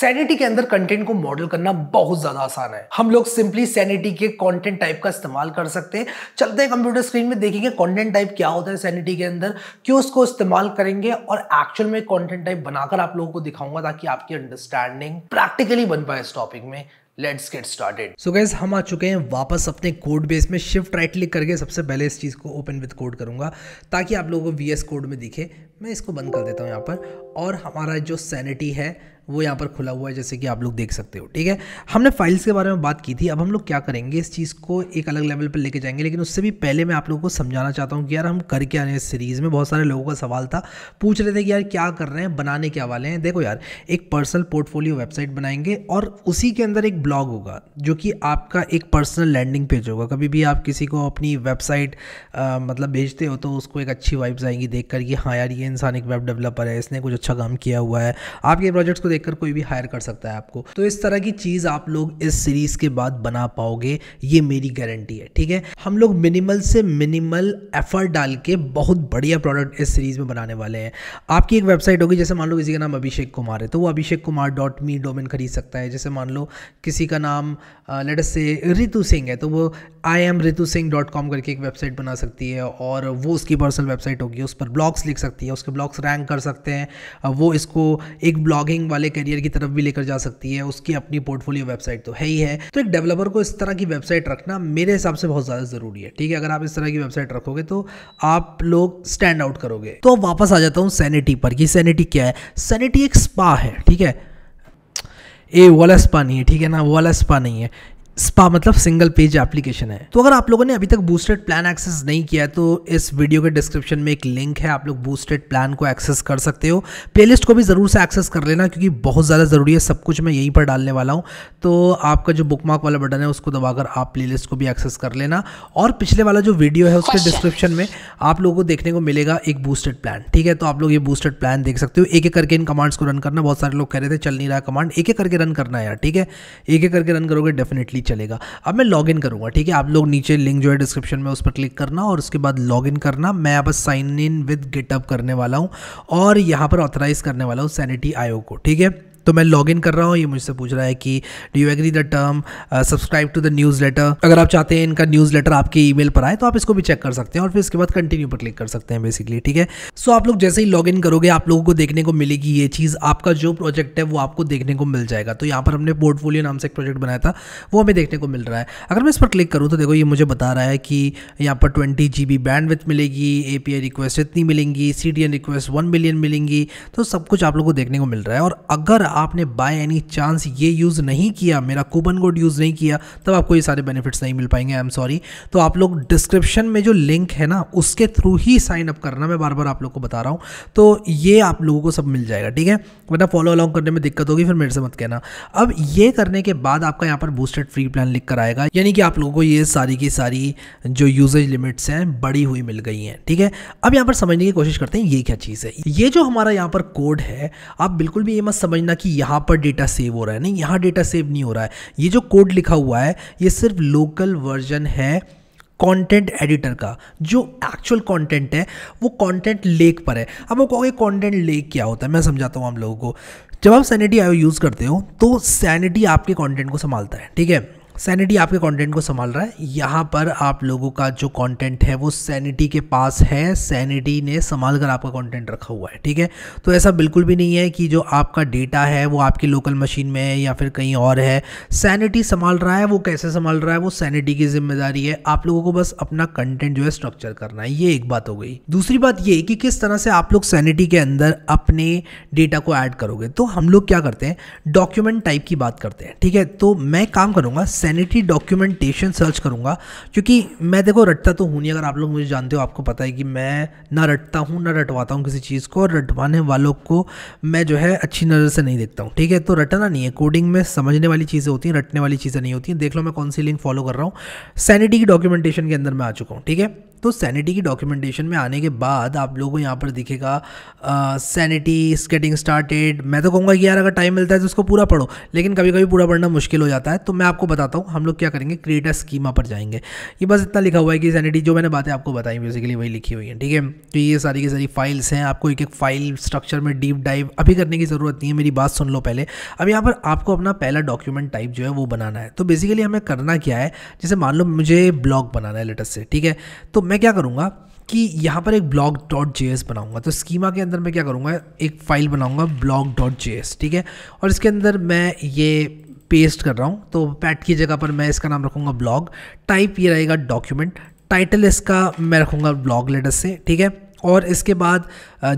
sanity के अंदर content को मॉडल करना बहुत ज्यादा आसान है हम लोग सिंपली सैनिटी के कंटेंट टाइप का इस्तेमाल कर सकते हैं चलते हैं कंप्यूटर स्क्रीन में देखेंगे कंटेंट टाइप क्या होता है सैनिटी के अंदर क्यों उसको इस्तेमाल करेंगे और एक्चुअल में कंटेंट टाइप बनाकर आप लोगों को दिखाऊंगा ताकि आपकी अंडरस्टैंडिंग प्रैक्टिकली बन पाए इस टॉपिक में let's get started so guys हम आ चुके हैं वापस अपने कोड बेस में शिफ्ट राइट क्लिक करके सबसे पहले इस चीज़ को ओपन विद कोड करूंगा ताकि आप लोगों को वी एस कोड में दिखे मैं इसको बंद कर देता हूँ यहाँ पर और हमारा जो सैनिटी है वो यहाँ पर खुला हुआ है जैसे कि आप लोग देख सकते हो ठीक है हमने फाइल्स के बारे में बात की थी अब हम लोग क्या करेंगे इस चीज़ को एक अलग लेवल पर लेके जाएंगे लेकिन उससे भी पहले मैं आप लोगों को समझाना चाहता हूँ कि यार हम कर क्या रहे हैं इस सीरीज़ में बहुत सारे लोगों का सवाल था पूछ रहे थे कि यार क्या कर रहे हैं बनाने क्या वाले हैं देखो यार एक पर्सनल पोर्टफोलियो वेबसाइट बनाएंगे और उसी के अंदर एक ब्लॉग होगा जो कि आपका एक पर्सनल लैंडिंग पेज होगा कभी भी आप किसी को अपनी वेबसाइट मतलब भेजते हो तो उसको एक अच्छी वाइब्स आएंगी देख कर कि हाँ यार ये इंसान एक वेब डेवलपर है इसने कुछ अच्छा काम किया हुआ है आपके प्रोजेक्ट्स को देखकर कोई भी हायर कर सकता है आपको तो इस तरह की चीज़ आप लोग इस सीरीज़ के बाद बना पाओगे ये मेरी गारंटी है ठीक है हम लोग मिनिमल से मिनिमल एफर्ट डाल के बहुत बढ़िया प्रोडक्ट इस सीरीज़ में बनाने वाले हैं आपकी एक वेबसाइट होगी जैसे मान लो किसी का नाम अभिषेक कुमार है तो वो Abhishek Kumar dot me domain खरीद सकता है जैसे मान लो किसी का नाम लेट से रितु सिंह है तो वो I am Ritu Singh dot com करके एक वेबसाइट बना सकती है और वो उसकी पर्सनल वेबसाइट होगी उस पर ब्लॉग्स लिख सकती है उसके ब्लॉग्स रैंक कर सकते हैं वो इसको एक ब्लॉगिंग वाले करियर की तरफ भी लेकर जा सकती है उसकी अपनी पोर्टफोलियो वेबसाइट तो है ही है तो एक डेवलपर को इस तरह की वेबसाइट रखना मेरे हिसाब से बहुत ज़्यादा ज़रूरी है ठीक है अगर आप इस तरह की वेबसाइट रखोगे तो आप लोग स्टैंड आउट करोगे तो वापस आ जाता हूँ सैनिटी पर कि सैनिटी क्या है सैनिटी एक स्पा है ठीक है ए वाला स्पा नहीं है ठीक है ना वाला स्पा नहीं है स्पा मतलब सिंगल पेज एप्लीकेशन है तो अगर आप लोगों ने अभी तक बूस्टेड प्लान एक्सेस नहीं किया है तो इस वीडियो के डिस्क्रिप्शन में एक लिंक है आप लोग बूस्टेड प्लान को एक्सेस कर सकते हो प्लेलिस्ट को भी ज़रूर से एक्सेस कर लेना क्योंकि बहुत ज़्यादा ज़रूरी है सब कुछ मैं यहीं पर डालने वाला हूँ तो आपका जो बुकमार्क वाला बटन है उसको दबाकर आप प्लेलिस्ट को भी एक्सेस कर लेना और पिछले वाला जो वीडियो है उसके डिस्क्रिप्शन में आप लोगों को देखने को मिलेगा एक बूस्टेड प्लान ठीक है तो आप लोग ये बूस्टेड प्लान देख सकते हो एक एक करके इन कमांड्स को रन करना बहुत सारे लोग कह रहे थे चल नहीं रहा कमांड एक एक करके रन करना है यार ठीक है एक एक करके रन करोगे डेफिनेटली चलेगा अब मैं लॉगिन करूँगा ठीक है आप लोग नीचे लिंक जो है डिस्क्रिप्शन में उस पर क्लिक करना और उसके बाद लॉगिन करना मैं यहाँ पर साइन इन विद गिटअप करने वाला हूँ और यहाँ पर ऑथराइज़ करने वाला हूँ सैनिटी आयोग को ठीक है तो मैं लॉग इन कर रहा हूँ ये मुझसे पूछ रहा है कि do you agree the term subscribe to the newsletter अगर आप चाहते हैं इनका न्यूज़ लेटर आपके ई पर आए तो आप इसको भी चेक कर सकते हैं और फिर इसके बाद कंटिन्यू पर क्लिक कर सकते हैं बेसिकली ठीक है सो आप लोग जैसे ही लॉग इन करोगे आप लोगों को देखने को मिलेगी ये चीज़ आपका जो प्रोजेक्ट है वो आपको देखने को मिल जाएगा तो यहाँ पर हमने पोर्टफोलियो नाम से एक प्रोजेक्ट बनाया था वो हमें देखने को मिल रहा है अगर मैं इस पर क्लिक करूँ तो देखो ये मुझे बता रहा है कि यहाँ पर ट्वेंटी जी बी मिलेगी ए पी आई रिक्वेस्ट इतनी मिलेंगी C D N request one million मिलेंगी तो सब कुछ आप लोग को देखने को मिल रहा है और अगर आपने बाय एनी चांस ये यूज़ नहीं किया मेरा कूपन कोड यूज़ नहीं किया तब आपको ये सारे बेनिफिट्स नहीं मिल पाएंगे आई एम सॉरी तो आप लोग डिस्क्रिप्शन में जो लिंक है ना उसके थ्रू ही साइन अप करना मैं बार बार आप लोग को बता रहा हूँ तो ये आप लोगों को सब मिल जाएगा ठीक है वरना फॉलो अलॉन्ग करने में दिक्कत होगी फिर मेरे से मत कहना अब ये करने के बाद आपका यहाँ पर बूस्टेड फ्री प्लान लिख कर आएगा यानी कि आप लोगों को ये सारी की सारी जो यूजेज लिमिट्स हैं बड़ी हुई मिल गई हैं ठीक है अब यहाँ पर समझने की कोशिश करते हैं ये क्या चीज़ है ये जो हमारा यहाँ पर कोड है आप बिल्कुल भी ये मत समझना कि यहाँ पर डेटा सेव हो रहा है नहीं यहाँ डेटा सेव नहीं हो रहा है ये जो कोड लिखा हुआ है ये सिर्फ लोकल वर्जन है कंटेंट एडिटर का जो एक्चुअल कंटेंट है वो कंटेंट लेक पर है अब वो कहोगे कंटेंट लेक क्या होता है मैं समझाता हूँ आप लोगों को जब आप सैनिटी आयो यूज़ करते हो तो सैनिटी आपके कंटेंट को संभालता है ठीक है सैनिटी आपके कंटेंट को संभाल रहा है यहाँ पर आप लोगों का जो कंटेंट है वो सैनिटी के पास है सैनिटी ने संभाल कर आपका कंटेंट रखा हुआ है ठीक है तो ऐसा बिल्कुल भी नहीं है कि जो आपका डेटा है वो आपकी लोकल मशीन में है या फिर कहीं और है सैनिटी संभाल रहा है वो कैसे संभाल रहा है वो सैनिटी की जिम्मेदारी है आप लोगों को बस अपना कंटेंट जो है स्ट्रक्चर करना है ये एक बात हो गई दूसरी बात ये कि किस तरह से आप लोग सैनिटी के अंदर अपने डेटा को ऐड करोगे तो हम लोग क्या करते हैं डॉक्यूमेंट टाइप की बात करते हैं ठीक है तो मैं काम करूँगा सैनिटी डॉक्यूमेंटेशन सर्च करूँगा क्योंकि मैं देखो रटता तो हूँ नहीं अगर आप लोग मुझे जानते हो आपको पता है कि मैं ना रटता हूँ ना रटवाता हूँ किसी चीज़ को और रटवाने वालों को मैं जो है अच्छी नज़र से नहीं देखता हूँ ठीक है तो रटना नहीं है कोडिंग में समझने वाली चीज़ें होती हैं रटने वाली चीज़ें नहीं होती हैं देख लो मैं कौन सी लिंक फॉलो कर रहा हूँ सैनिटी की डॉक्यूमेंटेशन के अंदर मैं आ चुका हूँ ठीक है तो सैनिटी की डॉक्यूमेंटेशन में आने के बाद आप लोगों को यहाँ पर दिखेगा सैनिटी गेटिंग स्टार्टेड मैं तो कहूँगा कि यार अगर टाइम मिलता है तो उसको पूरा पढ़ो लेकिन कभी कभी पूरा पढ़ना मुश्किल हो जाता है तो मैं आपको बताता हूँ हम लोग क्या करेंगे क्रिएटर स्कीमा पर जाएंगे ये बस इतना लिखा हुआ है कि सैनिटी जो मैंने बातें आपको बताई बेसिकली वही लिखी हुई है ठीक है तो ये सारी की सारी फाइल्स हैं आपको एक एक फाइल स्ट्रक्चर में डीप डाइव अभी करने की ज़रूरत नहीं है मेरी बात सुन लो पहले अब यहाँ पर आपको अपना पहला डॉक्यूमेंट टाइप जो है वो बनाना है तो बेसिकली हमें करना क्या है जैसे मान लो मुझे ब्लॉग बनाना है लेटर से ठीक है तो मैं मैं क्या करूँगा कि यहाँ पर एक ब्लॉग डॉट जे एस बनाऊँगा तो स्कीमा के अंदर मैं क्या करूँगा एक फ़ाइल बनाऊँगा ब्लॉग डॉट जे एस ठीक है और इसके अंदर मैं ये पेस्ट कर रहा हूँ तो पैट की जगह पर मैं इसका नाम रखूँगा ब्लॉग टाइप ये रहेगा डॉक्यूमेंट टाइटल इसका मैं रखूँगा ब्लॉग लेटर से ठीक है और इसके बाद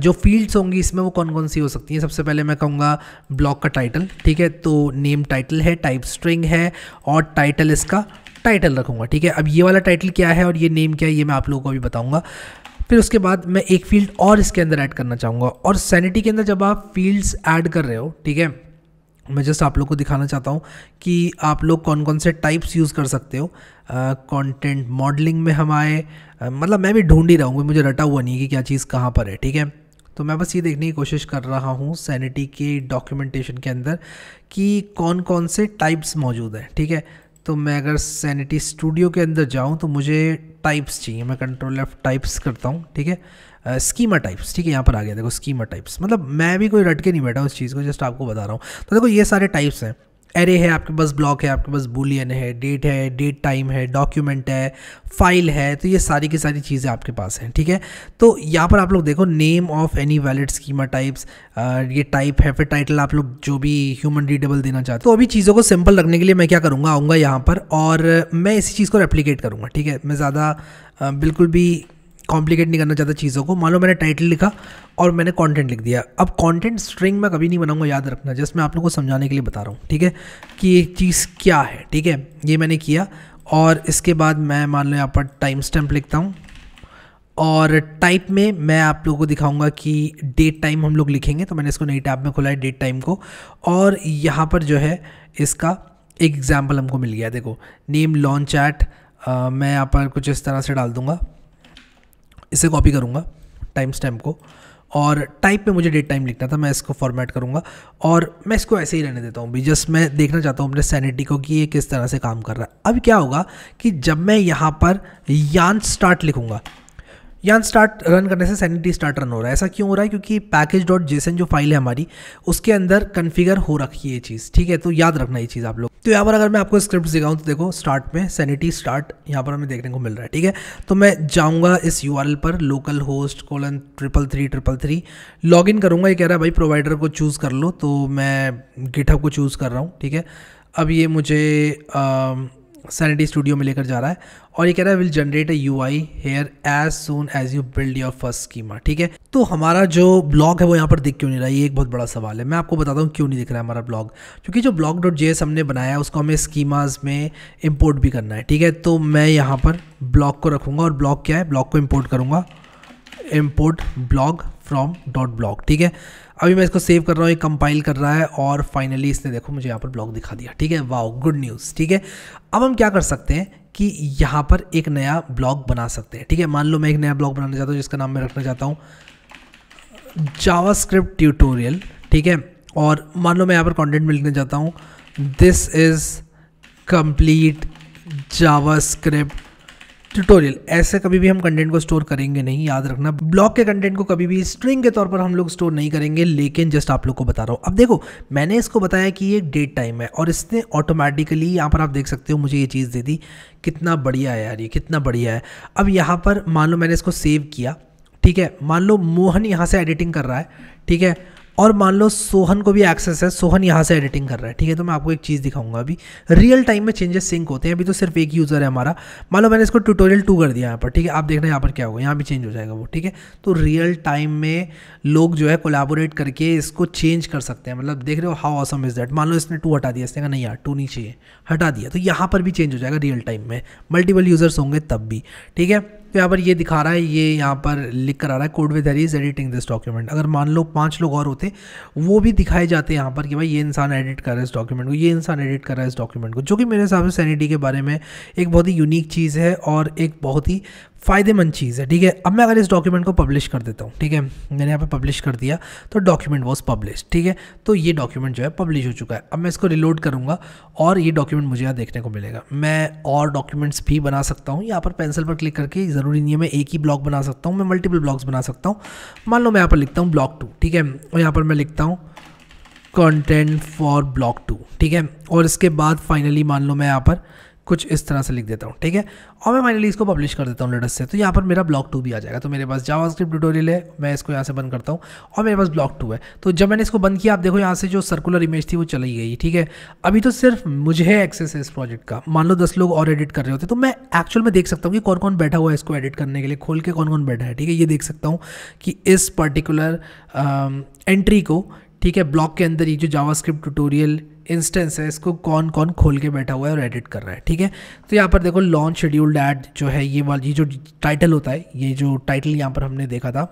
जो फील्ड्स होंगी इसमें वो कौन कौन सी हो सकती हैं सबसे पहले मैं कहूँगा ब्लॉग का टाइटल ठीक है तो नेम टाइटल है टाइप स्ट्रिंग है और टाइटल इसका टाइटल रखूँगा ठीक है अब ये वाला टाइटल क्या है और ये नेम क्या है ये मैं आप लोगों को अभी बताऊँगा फिर उसके बाद मैं एक फील्ड और इसके अंदर ऐड करना चाहूँगा और सैनिटी के अंदर जब आप फील्ड्स ऐड कर रहे हो ठीक है मैं जस्ट आप लोग को दिखाना चाहता हूँ कि आप लोग कौन कौन से टाइप्स यूज़ कर सकते हो कंटेंट मॉडलिंग में हम आए मतलब मैं भी ढूंढ ही रहा हूँ मुझे रटा हुआ नहीं है कि क्या चीज़ कहाँ पर है ठीक है तो मैं बस ये देखने की कोशिश कर रहा हूँ सैनिटी के डॉक्यूमेंटेशन के अंदर कि कौन कौन से टाइप्स मौजूद हैं ठीक है तो मैं अगर सैनिटी स्टूडियो के अंदर जाऊँ तो मुझे टाइप्स चाहिए मैं कंट्रोल एफ टाइप्स करता हूँ ठीक है स्कीमा टाइप्स ठीक है यहाँ पर आ गया देखो स्कीमा टाइप्स मतलब मैं भी कोई रट के नहीं बैठा उस चीज़ को जस्ट आपको बता रहा हूँ तो देखो ये सारे टाइप्स हैं एरे है आपके पास ब्लॉक है आपके पास बुलियन है डेट है डेट टाइम है डॉक्यूमेंट है फाइल है तो ये सारी की सारी चीज़ें आपके पास हैं ठीक है तो यहाँ पर आप लोग देखो name of any valid schema types ये टाइप है फिर टाइटल आप लोग जो भी ह्यूमन रीडेबल देना चाहते हो तो अभी चीज़ों को सिंपल रखने के लिए मैं क्या करूँगा आऊँगा यहाँ पर और मैं इसी चीज़ को रेप्लीकेट करूँगा ठीक है मैं ज़्यादा बिल्कुल भी कॉम्प्लिकेट नहीं करना चाहता चीज़ों को मान लो मैंने टाइटल लिखा और मैंने कंटेंट लिख दिया अब कंटेंट स्ट्रिंग मैं कभी नहीं बनाऊंगा याद रखना जस्ट मैं आप लोग को समझाने के लिए बता रहा हूँ ठीक है कि ये चीज़ क्या है ठीक है ये मैंने किया और इसके बाद मैं मान लो यहाँ पर टाइम स्टैम्प लिखता हूँ और टाइप में मैं आप लोगों को दिखाऊंगा कि डेट टाइम हम लोग लिखेंगे तो मैंने इसको नई टैप में खोला है डेट टाइम को और यहाँ पर जो है इसका एक एग्ज़ाम्पल हमको मिल गया देखो नेम लॉन्च ऐट मैं यहाँ पर कुछ इस तरह से डाल दूँगा इसे कॉपी करूँगा टाइम स्टैम्प को और टाइप में मुझे डेट टाइम लिखना था मैं इसको फॉर्मेट करूँगा और मैं इसको ऐसे ही रहने देता हूँ भी जस्ट मैं देखना चाहता हूँ अपने सैनिटी को कि ये किस तरह से काम कर रहा है अब क्या होगा कि जब मैं यहाँ पर यान स्टार्ट लिखूँगा यहाँ स्टार्ट रन करने से सैनिटी स्टार्ट रन हो रहा है ऐसा क्यों हो रहा है क्योंकि पैकेज डॉट जेसन जो फाइल है हमारी उसके अंदर कन्फिगर हो रखी है ये चीज़ ठीक है तो याद रखना ये चीज़ आप लोग तो यहाँ पर अगर मैं आपको स्क्रिप्ट दिखाऊँ तो देखो स्टार्ट में सैनिटी स्टार्ट यहाँ पर हमें देखने को मिल रहा है ठीक है तो मैं जाऊँगा इस यू पर localhost colon triple three triple three log in करूँगा ये कह रहा है भाई प्रोवाइडर को चूज़ कर लो तो मैं गिटअप को चूज़ कर रहा हूँ ठीक है अब ये मुझे आ, सैनिटी स्टूडियो में लेकर जा रहा है और ये कह रहा है will generate a U I here as soon as you build your first schema ठीक है तो हमारा जो ब्लॉग है वो यहाँ पर दिख क्यों नहीं रहा है ये एक बहुत बड़ा सवाल है मैं आपको बताता हूँ क्यों नहीं दिख रहा है हमारा ब्लॉग क्योंकि जो ब्लॉग डॉट जे हमने बनाया है उसको हमें स्कीमाज में इम्पोर्ट भी करना है ठीक है तो मैं यहाँ पर ब्लॉग को रखूँगा और ब्लॉग क्या है ब्लॉग को इम्पोर्ट करूँगा import blog from dot blog ठीक है अभी मैं इसको सेव कर रहा हूँ ये कंपाइल कर रहा है और फाइनली इसने देखो मुझे यहाँ पर ब्लॉग दिखा दिया ठीक है वाओ गुड न्यूज़ ठीक है अब हम क्या कर सकते हैं कि यहाँ पर एक नया ब्लॉग बना सकते हैं ठीक है मान लो मैं एक नया ब्लॉग बनाना चाहता हूँ जिसका नाम मैं रखना चाहता हूँ स्क्रिप्ट ट्यूटोरियल ठीक है और मान लो मैं यहाँ पर कॉन्टेंट में लिखना चाहता हूँ this is complete JavaScript tutorial ऐसे कभी भी हम कंटेंट को स्टोर करेंगे नहीं याद रखना ब्लॉग के कंटेंट को कभी भी स्ट्रिंग के तौर पर हम लोग स्टोर नहीं करेंगे लेकिन जस्ट आप लोग को बता रहा हूँ अब देखो मैंने इसको बताया कि ये डेट टाइम है और इसने ऑटोमेटिकली यहाँ पर आप देख सकते हो मुझे ये चीज़ दे दी कितना बढ़िया है यार ये कितना बढ़िया है अब यहाँ पर मान लो मैंने इसको सेव किया ठीक है मान लो मोहन यहाँ से एडिटिंग कर रहा है ठीक है और मान लो सोहन को भी एक्सेस है सोहन यहाँ से एडिटिंग कर रहा है ठीक है तो मैं आपको एक चीज़ दिखाऊंगा अभी रियल टाइम में चेंजेस सिंक होते हैं अभी तो सिर्फ एक यूज़र है हमारा मान लो मैंने इसको ट्यूटोरियल टू कर दिया यहाँ पर ठीक है आप देखना यहाँ पर क्या होगा यहाँ भी चेंज हो जाएगा वो ठीक है तो रियल टाइम में लोग जो है कोलाबोरेट करके इसको चेंज कर सकते हैं मतलब देख रहे हो हाउ ऑसम इज़ दैट मान लो इसने टू हटा दिया इसने कहा नहीं यार टू नहीं चाहिए हटा दिया तो यहाँ पर भी चेंज हो जाएगा रियल टाइम में मल्टीपल यूज़र्स होंगे तब भी ठीक है तो यहाँ पर ये दिखा रहा है ये यहाँ पर लिख कर आ रहा है code with is editing this document अगर मान लो पाँच लोग और होते वो भी दिखाए जाते यहाँ पर कि भाई ये इंसान एडिट कर रहा है इस डॉक्यूमेंट को ये इंसान एडिट कर रहा है इस डॉक्यूमेंट को जो कि मेरे हिसाब से सैनिटी के बारे में एक बहुत ही यूनिक चीज़ है और एक बहुत ही फ़ायदेमंद चीज़ है ठीक है अब मैं अगर इस डॉक्यूमेंट को पब्लिश कर देता हूँ ठीक है मैंने यहाँ पे पब्लिश कर दिया तो डॉक्यूमेंट वॉज पब्लिश ठीक है तो ये डॉक्यूमेंट जो है पब्लिश हो चुका है अब मैं इसको रिलोड करूँगा और ये डॉक्यूमेंट मुझे यहाँ देखने को मिलेगा मैं और डॉक्यूमेंट्स भी बना सकता हूँ यहाँ पर पेंसिल पर क्लिक करके ज़रूरी नहीं है मैं एक ही ब्लॉक बना सकता हूँ मैं मल्टीपल ब्लॉक्स बना सकता हूँ मान लो मैं यहाँ पर लिखता हूँ ब्लॉक टू ठीक है और यहाँ पर मैं लिखता हूँ कॉन्टेंट फॉर ब्लॉक टू ठीक है और इसके बाद फाइनली मान लो मैं यहाँ पर कुछ इस तरह से लिख देता हूँ ठीक है और मैं फाइनली इसको पब्लिश कर देता हूँ लेटस से तो यहाँ पर मेरा ब्लॉक टू भी आ जाएगा तो मेरे पास जावा स्क्रिप्ट ट्यूटोरियल है मैं इसको यहाँ से बंद करता हूँ और मेरे पास ब्लॉक टू है तो जब मैंने इसको बंद किया आप देखो यहाँ से जो सर्कुलर इमेज थी वो चली गई ठीक है अभी तो सिर्फ मुझे एक्सेस है इस प्रोजेक्ट का मान लो दस लोग और एडिट कर रहे होते तो मैं एक्चुअल में देख सकता हूँ कि कौन कौन बैठा हुआ है इसको एडिट करने के लिए खोल के कौन कौन बैठा है ठीक है ये देख सकता हूँ कि इस पर्टिकुलर एंट्री को ठीक है ब्लॉक के अंदर ये जो जावा ट्यूटोरियल इंस्टेंस है इसको कौन कौन खोल के बैठा हुआ है और एडिट कर रहा है ठीक है तो यहाँ पर देखो लॉन्च शेड्यूल्ड एड जो है ये वाली जो टाइटल होता है ये जो टाइटल यहाँ पर हमने देखा था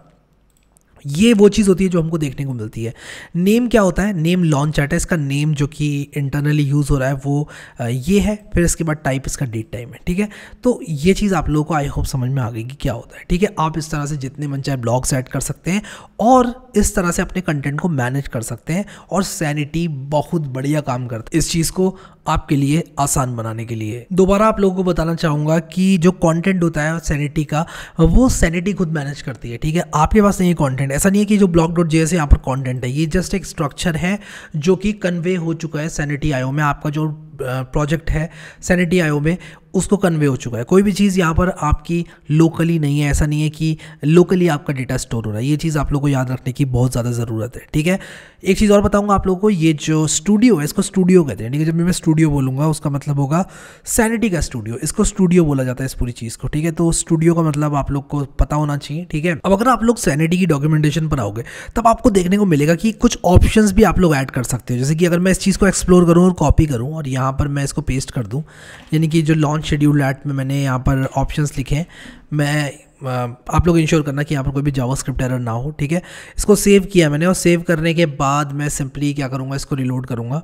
ये वो चीज़ होती है जो हमको देखने को मिलती है नेम क्या होता है नेम लॉन्च चार्ट है इसका नेम जो कि इंटरनली यूज़ हो रहा है वो ये है फिर इसके बाद टाइप इसका डेट टाइम है ठीक है तो ये चीज़ आप लोगों को आई होप समझ में आ गई कि क्या होता है ठीक है आप इस तरह से जितने मन चाहे ब्लॉग्स ऐड कर सकते हैं और इस तरह से अपने कंटेंट को मैनेज कर सकते हैं और सैनिटी बहुत बढ़िया काम करते इस चीज़ को आपके लिए आसान बनाने के लिए दोबारा आप लोगों को बताना चाहूंगा कि जो कंटेंट होता है सैनिटी का वो सैनिटी खुद मैनेज करती है ठीक है आपके पास नहीं है कॉन्टेंट ऐसा नहीं है कि जो ब्लॉक डॉट जे यहाँ पर कॉन्टेंट है ये जस्ट एक स्ट्रक्चर है जो कि कन्वे हो चुका है सैनिटी आयो में आपका जो प्रोजेक्ट है सैनिटी आयो में उसको कन्वे हो चुका है कोई भी चीज़ यहाँ पर आपकी लोकली नहीं है ऐसा नहीं है कि लोकली आपका डेटा स्टोर हो रहा है ये चीज़ आप लोगों को याद रखने की बहुत ज़्यादा ज़रूरत है ठीक है एक चीज़ और बताऊँगा आप लोगों को ये जो स्टूडियो है इसको स्टूडियो कहते हैं ठीक है जब मैं स्टूडियो बोलूँगा उसका मतलब होगा सैनिटी का स्टूडियो इसको स्टूडियो बोला जाता है इस पूरी चीज़ को ठीक है तो स्टूडियो का मतलब आप लोग को पता होना चाहिए ठीक है अब अगर आप लोग सैनिटी की डॉक्यूमेंटेशन पर आओगे तब आपको देखने को मिलेगा कि कुछ ऑप्शन भी आप लोग ऐड कर सकते हो जैसे कि अगर मैं इस चीज़ को एक्सप्लोर करूँ और कॉपी करूँ और यहाँ पर मैं इसको पेस्ट कर दूँ यानी कि जो लॉन्च गवर्नमेंट शेड्यूल एट में मैंने यहाँ पर ऑप्शंस लिखे हैं मैं आप लोग इंश्योर करना कि यहाँ पर कोई भी जावा स्क्रिप्ट एरर ना हो ठीक है इसको सेव किया मैंने और सेव करने के बाद मैं सिंपली क्या करूँगा इसको रिलोड करूँगा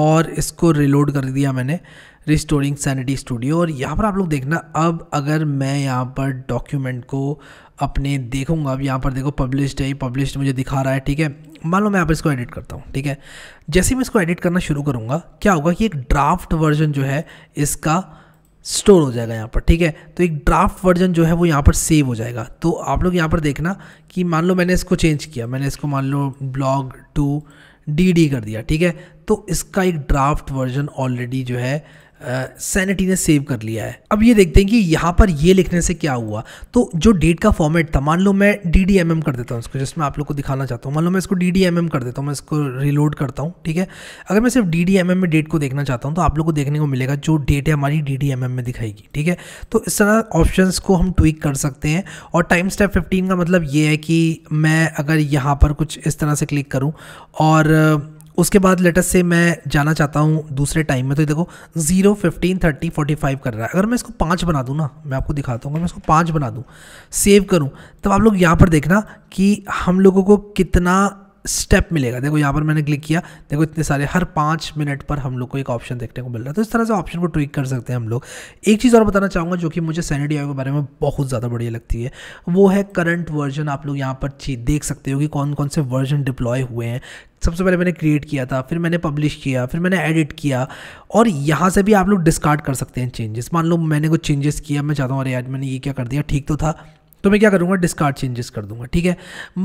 और इसको रिलोड कर दिया मैंने रिस्टोरिंग सैनिटी स्टूडियो और यहाँ पर आप लोग देखना अब अगर मैं यहाँ पर डॉक्यूमेंट को अपने देखूंगा अब यहाँ पर देखो पब्लिश्ड है पब्लिश्ड मुझे दिखा रहा है ठीक है मान लो मैं यहाँ पर इसको एडिट करता हूँ ठीक है जैसे ही मैं इसको एडिट करना शुरू करूँगा क्या होगा कि एक ड्राफ्ट वर्जन जो है इसका स्टोर हो जाएगा यहाँ पर ठीक है तो एक ड्राफ्ट वर्जन जो है वो यहाँ पर सेव हो जाएगा तो आप लोग यहाँ पर देखना कि मान लो मैंने इसको चेंज किया मैंने इसको मान लो ब्लॉग टू डी कर दिया ठीक है तो इसका एक ड्राफ्ट वर्जन ऑलरेडी जो है सैनिटी ने सेव कर लिया है अब ये देखते हैं कि यहाँ पर ये लिखने से क्या हुआ तो जो डेट का फॉर्मेट था मान लो मैं डी डी एम एम कर देता हूँ इसको जिसमें आप लोग को दिखाना चाहता हूँ मान लो मैं इसको डी डी एम एम कर देता हूँ मैं इसको रिलोड करता हूँ ठीक है अगर मैं सिर्फ डी डी एम एम में डेट को देखना चाहता हूँ तो आप लोग को देखने को मिलेगा जो डेट है हमारी डी डी एम एम में दिखाएगी ठीक है तो इस तरह ऑप्शन को हम ट्विक कर सकते हैं और टाइम स्टेप फिफ्टीन का मतलब ये है कि मैं अगर यहाँ पर कुछ इस तरह से क्लिक करूँ और उसके बाद लेटस से मैं जाना चाहता हूँ दूसरे टाइम में तो देखो zero fifteen thirty forty five कर रहा है अगर मैं इसको पाँच बना दूँ ना मैं आपको दिखाता हूँ अगर मैं इसको पाँच बना दूँ सेव करूँ तब आप लोग यहाँ पर देखना कि हम लोगों को कितना स्टेप मिलेगा देखो यहाँ पर मैंने क्लिक किया देखो इतने सारे हर पाँच मिनट पर हम लोग को एक ऑप्शन देखने को मिल रहा है तो इस तरह से ऑप्शन को ट्विक कर सकते हैं हम लोग एक चीज़ और बताना चाहूँगा जो कि मुझे सैनिटी आई के बारे में बहुत ज़्यादा बढ़िया लगती है वो है करंट वर्जन आप लोग यहाँ पर देख सकते हो कि कौन कौन से वर्जन डिप्लॉय हुए हैं सबसे पहले मैंने क्रिएट किया था फिर मैंने पब्लिश किया फिर मैंने एडिट किया और यहाँ से भी आप लोग डिस्कार्ड कर सकते हैं चेंजेस मान लो मैंने कुछ चेंजेस किया मैं चाहता हूँ अरे यार मैंने ये क्या कर दिया ठीक तो था तो मैं क्या करूँगा डिस्कार्ड चेंजेस कर दूंगा ठीक है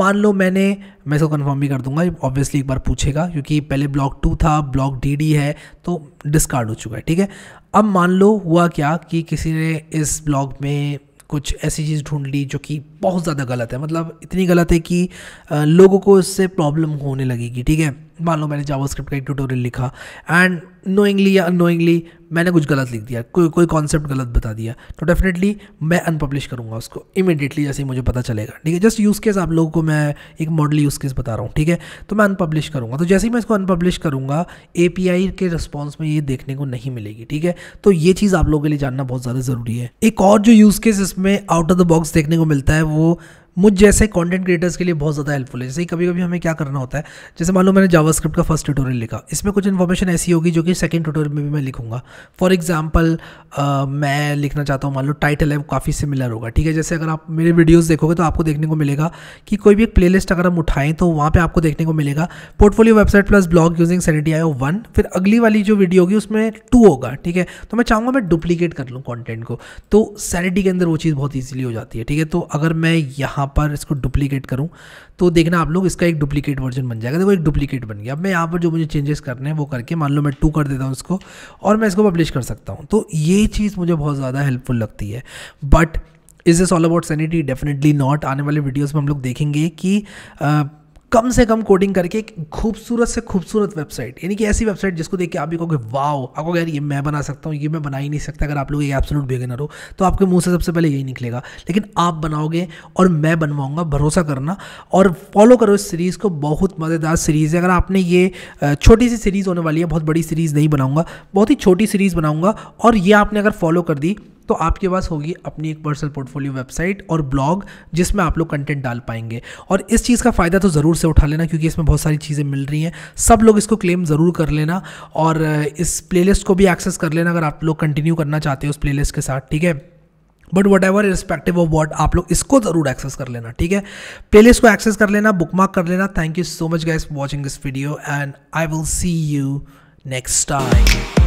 मान लो मैंने मैं इसको कन्फर्म भी कर दूंगा ऑब्वियसली एक बार पूछेगा क्योंकि पहले ब्लॉक टू था ब्लॉक डी डी है तो डिस्कार्ड हो चुका है ठीक है अब मान लो हुआ क्या कि किसी ने इस ब्लॉक में कुछ ऐसी चीज़ ढूंढ ली जो कि बहुत ज़्यादा गलत है मतलब इतनी गलत है कि लोगों को इससे प्रॉब्लम होने लगेगी ठीक है मान लो मैंने जावास्क्रिप्ट का एक ट्यूटोरियल लिखा एंड नोइंगली या अनोइंगली मैंने कुछ गलत लिख दिया कोई कोई कॉन्सेप्ट गलत बता दिया तो डेफिनेटली मैं अनपब्लिश करूँगा उसको इमीडिएटली जैसे ही मुझे पता चलेगा ठीक है जस्ट यूज़ केस आप लोगों को मैं एक मॉडल यूज़ केस बता रहा हूँ ठीक है तो मैं अनपब्लिश करूँगा तो जैसे ही मैं इसको अनपब्लिश करूँगा ए के रिस्पॉन्स में ये देखने को नहीं मिलेगी ठीक है तो ये चीज़ आप लोगों के लिए जानना बहुत ज़्यादा ज़रूरी है एक और जो यूज़ केस इसमें आउट ऑफ द बॉक्स देखने को मिलता है वो मुझ जैसे कंटेंट क्रिएटर्स के लिए बहुत ज़्यादा हेल्पफुल है जैसे कभी कभी हमें क्या करना होता है जैसे मान लो मैंने जावास्क्रिप्ट का फर्स्ट ट्यूटोरियल लिखा इसमें कुछ इन्फॉर्मेशन ऐसी होगी जो कि सेकंड ट्यूटोरियल में भी मैं लिखूंगा फॉर एग्जांपल मैं लिखना चाहता हूँ मान लो टाइटल है काफ़ी सिमिलर होगा ठीक है जैसे अगर आप मेरे वीडियोज़ देखोगे तो आपको देखने को मिलेगा कि कोई भी एक प्ले अगर हम उठाएँ तो वहाँ पर आपको देखने को मिलेगा portfolio website plus blog using Sanity आई वन फिर अगली वाली जो वीडियो होगी उसमें टू होगा ठीक है तो मैं चाहूँगा मैं डुप्लीकेट कर लूँ कॉन्टेंट को तो सैनिटी के अंदर वो चीज़ बहुत ईजिली हो जाती है ठीक है तो अगर मैं यहाँ पर इसको डुप्लीकेट करूँ तो देखना आप लोग इसका एक डुप्लीकेट वर्जन बन जाएगा देखो एक डुप्लीकेट बन गया अब मैं यहाँ पर जो मुझे चेंजेस करने हैं वो करके मान लो मैं टू कर देता हूँ इसको और मैं इसको पब्लिश कर सकता हूँ तो ये चीज़ मुझे बहुत ज़्यादा हेल्पफुल लगती है but is this all about Sanity definitely not आने वाले वीडियोज़ में हम लोग देखेंगे कि uh, कम से कम कोडिंग करके एक खूबसूरत से खूबसूरत वेबसाइट यानी कि ऐसी वेबसाइट जिसको देख के आप भी कहोगे वाओ आपको यार ये मैं बना सकता हूँ ये मैं बना ही नहीं सकता अगर आप लोग ये एब्सोलूट बिगिनर हो तो आपके मुंह से सबसे पहले यही निकलेगा लेकिन आप बनाओगे और मैं बनवाऊँगा भरोसा करना और फॉलो करो इस सीरीज़ को बहुत मज़ेदार सीरीज़ है अगर आपने ये छोटी सी सीरीज़ होने वाली है बहुत बड़ी सीरीज़ नहीं बनाऊँगा बहुत ही छोटी सीरीज़ बनाऊँगा और ये आपने अगर फॉलो कर दी तो आपके पास होगी अपनी एक पर्सनल पोर्टफोलियो वेबसाइट और ब्लॉग जिसमें आप लोग कंटेंट डाल पाएंगे और इस चीज़ का फ़ायदा तो ज़रूर से उठा लेना क्योंकि इसमें बहुत सारी चीज़ें मिल रही हैं सब लोग इसको क्लेम ज़रूर कर लेना और इस प्लेलिस्ट को भी एक्सेस कर लेना अगर आप लोग कंटिन्यू करना चाहते हो उस प्लेलिस्ट के साथ ठीक है but whatever respective of what आप लोग इसको जरूर एक्सेस कर लेना ठीक है प्लेलिस्ट को एक्सेस कर लेना बुक मार्क कर लेना thank you so much guys watching this video and I will see you next time